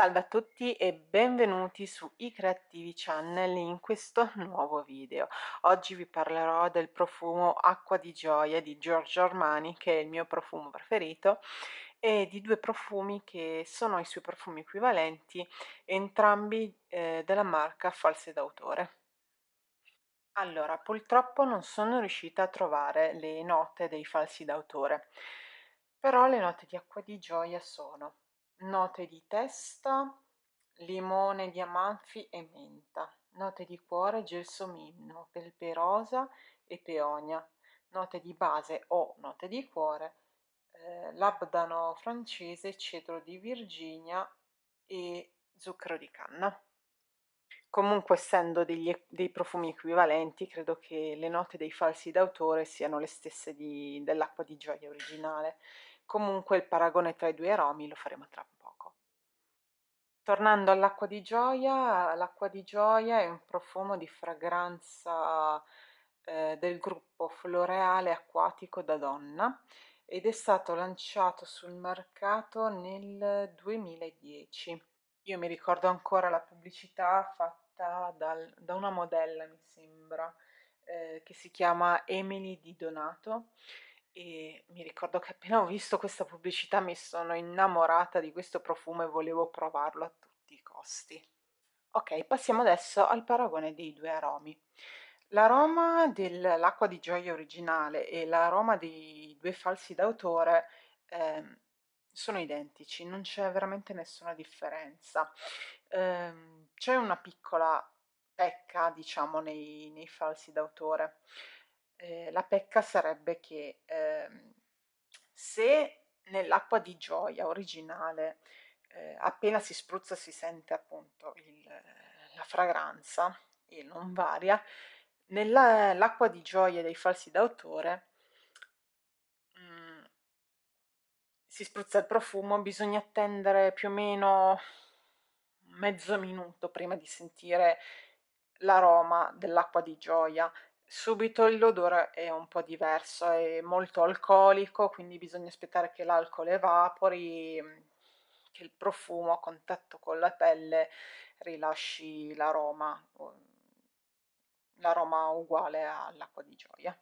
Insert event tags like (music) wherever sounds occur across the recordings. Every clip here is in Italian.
Salve a tutti e benvenuti su i Creativi Channel in questo (laughs) nuovo video. Oggi vi parlerò del profumo Acqua di Gioia di Giorgio Armani che è il mio profumo preferito e di due profumi che sono i suoi profumi equivalenti, entrambi eh, della marca False d'autore. Allora, purtroppo non sono riuscita a trovare le note dei falsi d'autore, però le note di Acqua di Gioia sono Note di testa, limone di amanfi e menta. Note di cuore, gelsomino, pelperosa e peonia. Note di base o note di cuore, eh, labdano francese, cedro di Virginia e zucchero di canna. Comunque, essendo degli, dei profumi equivalenti, credo che le note dei falsi d'autore siano le stesse dell'acqua di gioia originale. Comunque il paragone tra i due aromi lo faremo tra poco. Tornando all'acqua di gioia, l'acqua di gioia è un profumo di fragranza eh, del gruppo floreale acquatico da donna ed è stato lanciato sul mercato nel 2010. Io mi ricordo ancora la pubblicità fatta dal, da una modella, mi sembra, eh, che si chiama Emily Di Donato e mi ricordo che appena ho visto questa pubblicità mi sono innamorata di questo profumo e volevo provarlo a tutti i costi. Ok, passiamo adesso al paragone dei due aromi. L'aroma dell'acqua di gioia originale e l'aroma dei due falsi d'autore eh, sono identici, non c'è veramente nessuna differenza. Eh, c'è una piccola pecca, diciamo, nei, nei falsi d'autore eh, la pecca sarebbe che ehm, se nell'acqua di gioia originale eh, appena si spruzza si sente appunto il, la fragranza e non varia, nell'acqua di gioia dei falsi d'autore mm, si spruzza il profumo, bisogna attendere più o meno mezzo minuto prima di sentire l'aroma dell'acqua di gioia subito l'odore è un po' diverso, è molto alcolico, quindi bisogna aspettare che l'alcol evapori, mm, che il profumo a contatto con la pelle rilasci l'aroma, l'aroma uguale all'acqua di gioia.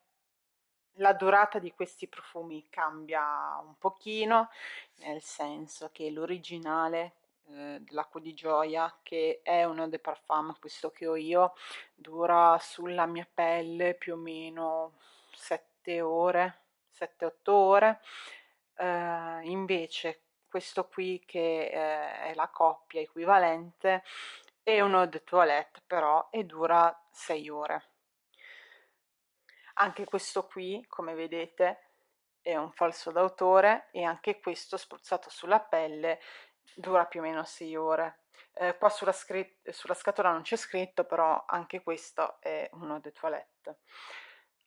La durata di questi profumi cambia un pochino, nel senso che l'originale eh, dell'acqua di gioia che è uno dei parfum questo che ho io dura sulla mia pelle più o meno 7 ore 7-8 ore eh, invece questo qui che eh, è la coppia equivalente è uno de toilette però e dura 6 ore anche questo qui come vedete è un falso d'autore e anche questo spruzzato sulla pelle dura più o meno 6 ore. Eh, qua sulla, sulla, scatola non c'è scritto, però anche questo è uno dei toilette.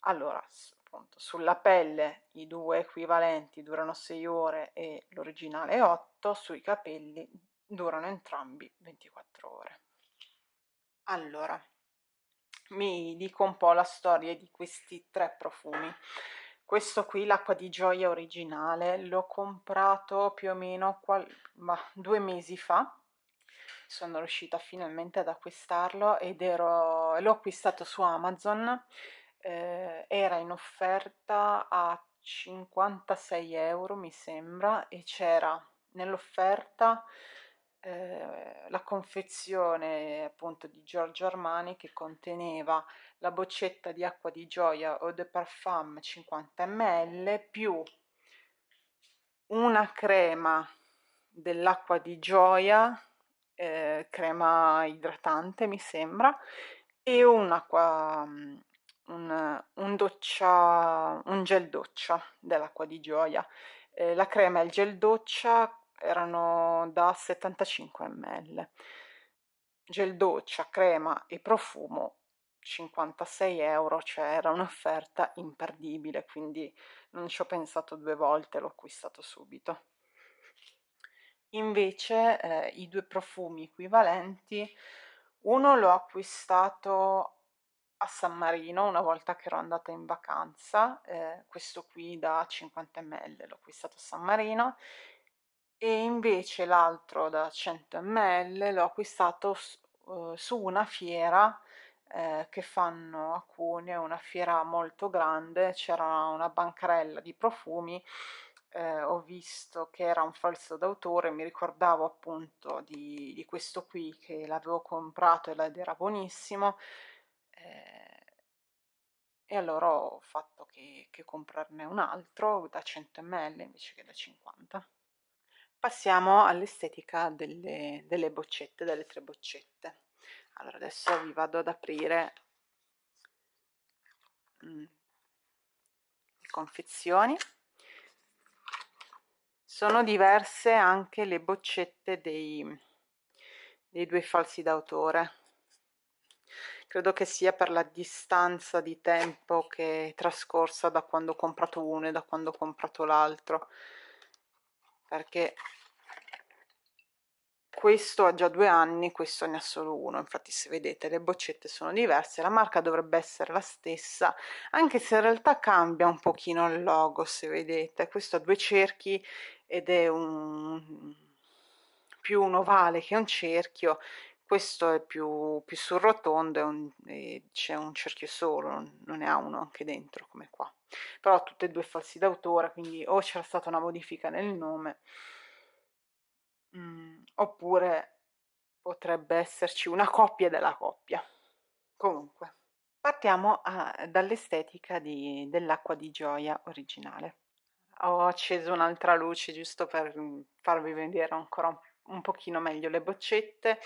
Allora, appunto, sulla pelle i due equivalenti durano 6 ore e l'originale 8, sui capelli durano entrambi 24 ore. Allora, mi dico un po' la storia di questi tre profumi questo qui l'acqua di gioia originale l'ho comprato più o meno due mesi fa sono riuscita finalmente ad acquistarlo ed ero l'ho acquistato su amazon eh, era in offerta a 56 euro mi sembra e c'era nell'offerta eh, la confezione appunto di Giorgio Armani che conteneva la boccetta di acqua di gioia Eau de parfum 50 ml più una crema dell'acqua di gioia eh, crema idratante mi sembra e un'acqua mm, un, un, doccia, un gel doccia dell'acqua di gioia eh, la crema e il gel doccia erano da 75 ml. Gel doccia, crema e profumo 56 euro, cioè era un'offerta imperdibile, quindi non ci ho pensato due volte, l'ho acquistato subito. Invece eh, i due profumi equivalenti, uno l'ho acquistato a San Marino una volta che ero andata in vacanza, eh, questo qui da 50 ml l'ho acquistato a San Marino e invece l'altro da 100 ml l'ho acquistato uhm, su, una fiera eh, che fanno a Cuneo, una fiera molto grande, c'era una bancarella di profumi, eh, ho visto che era un falso d'autore, mi ricordavo appunto di, di questo qui che l'avevo comprato ed era buonissimo eh, e allora ho fatto che, che comprarne un altro da 100 ml invece che da 50 Passiamo all'estetica delle, delle boccette, delle tre boccette. Allora adesso vi vado ad aprire mm, le confezioni. Sono diverse anche le boccette dei, dei due falsi d'autore. Credo che sia per la distanza di tempo che è trascorsa da quando ho comprato uno e da quando ho comprato l'altro perché questo ha già due anni, questo ne ha solo uno, infatti se vedete le boccette sono diverse, la marca dovrebbe essere la stessa, anche se in realtà cambia un pochino il logo, se vedete, questo ha due cerchi ed è un più un ovale che un cerchio questo è più, più sul rotondo un, eh, c'è un cerchio solo, non ne ha uno anche dentro come qua. Però tutti e due falsi d'autore, quindi o c'era stata una modifica nel nome, mh, mm, oppure potrebbe esserci una coppia della coppia. Comunque, partiamo ah, dall'estetica dell'acqua di gioia originale. Ho acceso un'altra luce giusto per mm, farvi vedere ancora un, un pochino meglio le boccette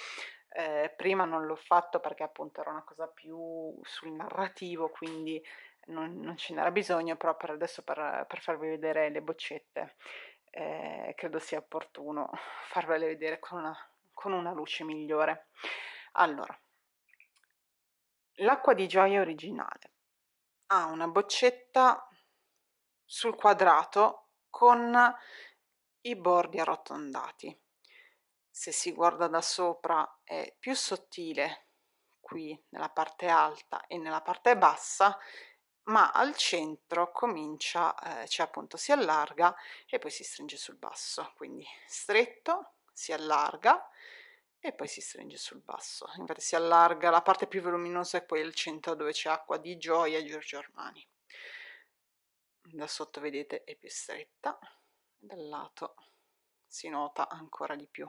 eh, prima non l'ho fatto perché appunto era una cosa più sul narrativo, quindi non, non ce n'era bisogno, però per adesso per, per farvi vedere le boccette eh, credo sia opportuno (laughs) farvele vedere con una, con una luce migliore. Allora, l'acqua di gioia originale ha una boccetta sul quadrato con i bordi arrotondati se si guarda da sopra è più sottile qui nella parte alta e nella parte bassa ma al centro comincia eh, cioè appunto si allarga e poi si stringe sul basso quindi stretto si allarga e poi si stringe sul basso infatti si allarga la parte più voluminosa e poi il centro dove c'è acqua di gioia Giorgio Armani da sotto vedete è più stretta dal lato si nota ancora di più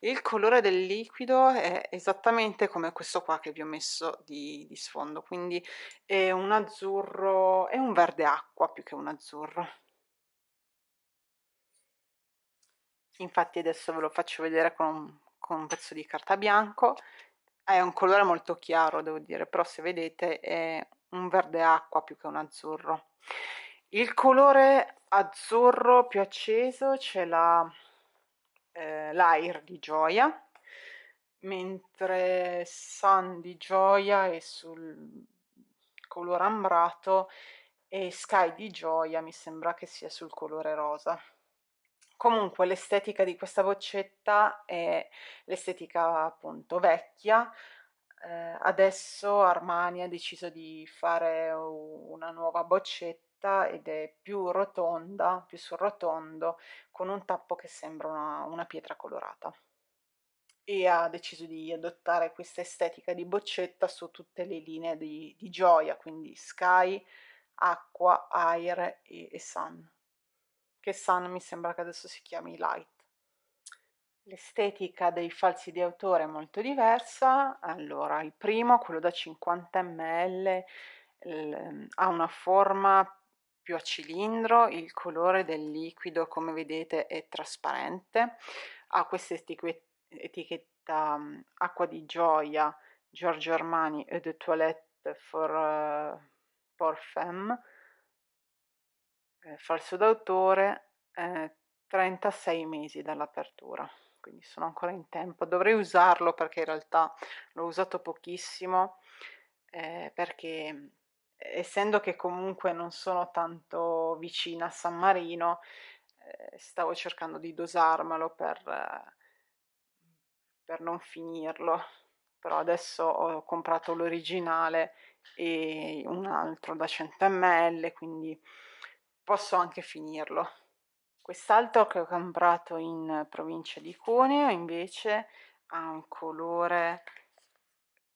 il colore del liquido è esattamente come questo qua che vi ho messo di, di sfondo, quindi è un azzurro, è un verde acqua più che un azzurro. Infatti adesso ve lo faccio vedere con un, con un pezzo di carta bianco, è un colore molto chiaro devo dire, però se vedete è un verde acqua più che un azzurro. Il colore azzurro più acceso ce l'ha eh, Lair di Gioia, mentre Sun di Gioia è sul colore ambrato e Sky di Gioia mi sembra che sia sul colore rosa. Comunque l'estetica di questa boccetta è l'estetica appunto vecchia, eh, adesso Armani ha deciso di fare una nuova boccetta stretta ed è più rotonda, più sul rotondo, con un tappo che sembra una, una pietra colorata. E ha deciso di adottare questa estetica di boccetta su tutte le linee di, di gioia, quindi sky, acqua, air e, e sun, che sun mi sembra che adesso si chiami light. L'estetica dei falsi di autore è molto diversa. Allora, il primo, quello da 50 ml, ha una forma più a cilindro, il colore del liquido come vedete è trasparente, ha questa etichetta mhmm, acqua di gioia Giorgio Armani e de toilette for, uh, eh, pour femme, falso d'autore, eh, 36 mesi dall'apertura quindi sono ancora in tempo. Dovrei usarlo perché in realtà l'ho usato pochissimo eh, perché mhmm, essendo che comunque non sono tanto vicina a San Marino, eh, stavo cercando di dosarmelo per, per non finirlo. Però adesso ho comprato l'originale e un altro da 100 ml, quindi posso anche finirlo. Quest'altro che ho comprato in provincia di Cuneo invece ha un colore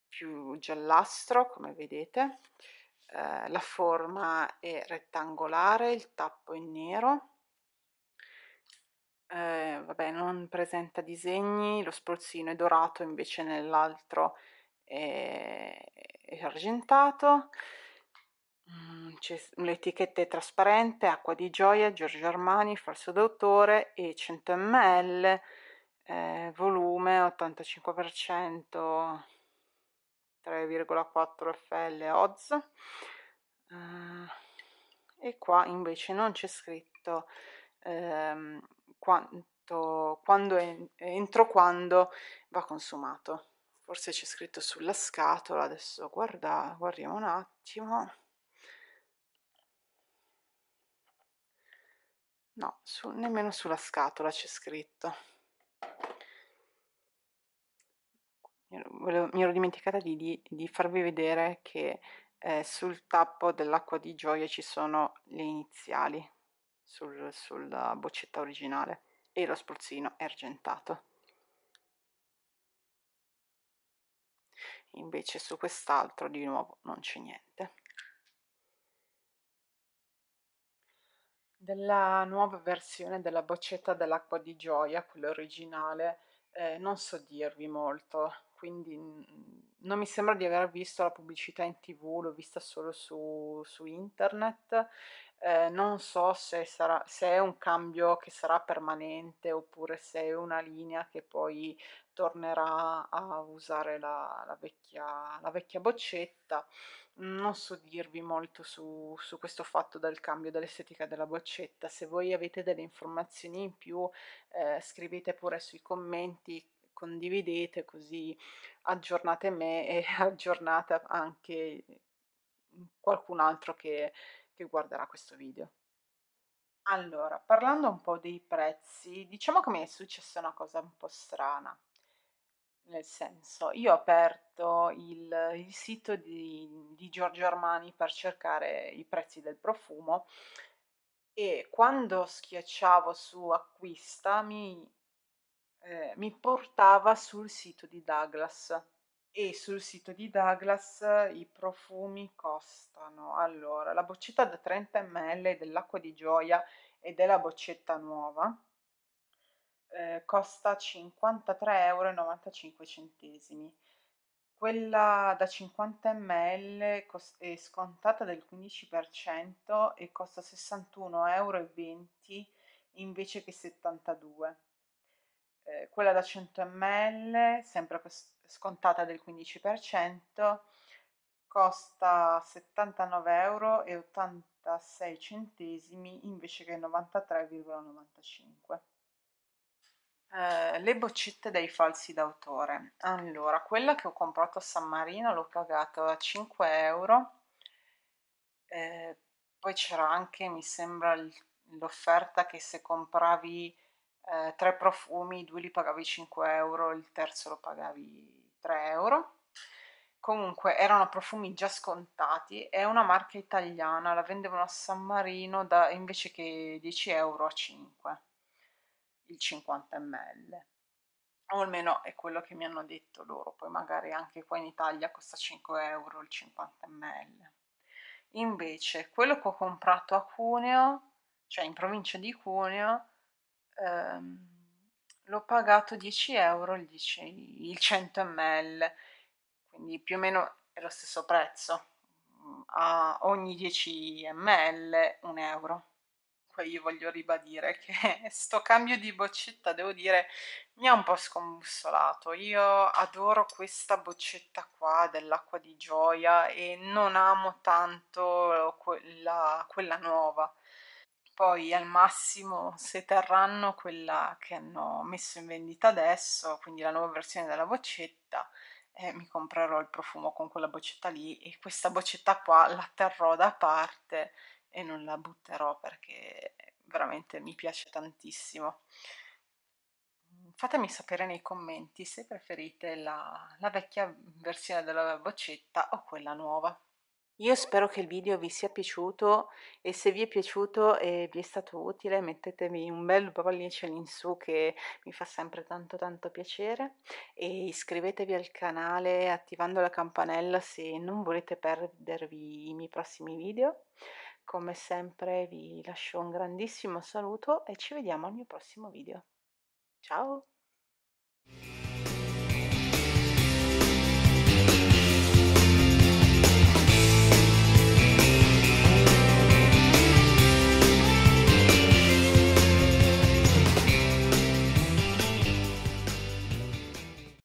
più giallastro, come vedete, eh, la forma è rettangolare, il tappo è nero, eh, vabbè non presenta disegni, lo spruzzino è dorato invece nell'altro è, è, argentato, mm, l'etichetta è trasparente, acqua di gioia, Giorgio Armani, falso d'autore e 100 ml, eh, volume 85%, 3,4 FL odds eh, e qua invece non c'è scritto ehm, quanto, quando è, entro quando va consumato forse c'è scritto sulla scatola adesso guarda, guardiamo un attimo no, su, nemmeno sulla scatola c'è scritto mi ero dimenticata di, di, di farvi vedere che eh, sul tappo dell'acqua di gioia ci sono le iniziali sul, sulla boccetta originale e lo spruzzino è argentato. Invece su quest'altro di nuovo non c'è niente. Della nuova versione della boccetta dell'acqua di gioia, quella originale, eh, non so dirvi molto, quindi mhmm, non mi sembra di aver visto la pubblicità in tv, l'ho vista solo su, su internet. Eh, non so se, sarà, se è un cambio che sarà permanente oppure se è una linea che poi tornerà a usare la, la, vecchia, la vecchia, boccetta. Non so dirvi molto su, su questo fatto del cambio dell'estetica della boccetta. Se voi avete delle informazioni in più, eh, scrivete pure sui commenti condividete così aggiornate me e (laughs) aggiornate anche qualcun altro che, che guarderà questo video. Allora, parlando un po' dei prezzi, diciamo che mi è successa una cosa un po' strana. Nel senso, io ho aperto il, il sito di, di, Giorgio Armani per cercare i prezzi del profumo e quando schiacciavo su acquista mi eh, mi portava sul sito di Douglas e sul sito di Douglas eh, i profumi costano allora la boccetta da 30 ml dell'acqua di gioia e della boccetta nuova eh, costa 53,95 euro quella da 50 ml è scontata del 15% e costa 61,20 euro invece che 72 euro eh, quella da 100 ml, sempre scontata del 15%, costa 79,86 euro invece che 93,95 eh, le boccette dei falsi d'autore allora quella che ho comprato a San Marino l'ho pagata a 5 euro eh, poi c'era anche mi sembra l'offerta che se compravi eh, tre profumi, due li pagavi 5 euro, il terzo lo pagavi 3 euro. Comunque erano profumi già scontati, è una marca italiana, la vendevano a San Marino da, invece che 10 euro a 5, il 50 ml. O almeno è quello che mi hanno detto loro, poi magari anche qua in Italia costa 5 euro il 50 ml. Invece quello che ho comprato a Cuneo, cioè in provincia di Cuneo, Ehm, l'ho pagato 10 euro il, 10, il 100 ml, quindi più o meno è lo stesso prezzo, a ogni 10 ml un euro. Poi io voglio ribadire che (laughs) sto cambio di boccetta, devo dire, mi ha un po' scombussolato. Io adoro questa boccetta qua dell'acqua di gioia e non amo tanto quella, quella nuova poi al massimo se terranno quella che hanno messo in vendita adesso, quindi la nuova versione della boccetta, eh, mi comprerò il profumo con quella boccetta lì e questa boccetta qua la terrò da parte e non la butterò perché veramente mi piace tantissimo. Fatemi sapere nei commenti se preferite la, la vecchia versione della boccetta o quella nuova. Io spero che il video vi sia piaciuto e se vi è piaciuto e vi è stato utile mettetemi un bel pollice su che mi fa sempre tanto tanto piacere e iscrivetevi al canale attivando la campanella se non volete perdervi i miei prossimi video. Come sempre vi lascio un grandissimo saluto e ci vediamo al mio prossimo video. Ciao!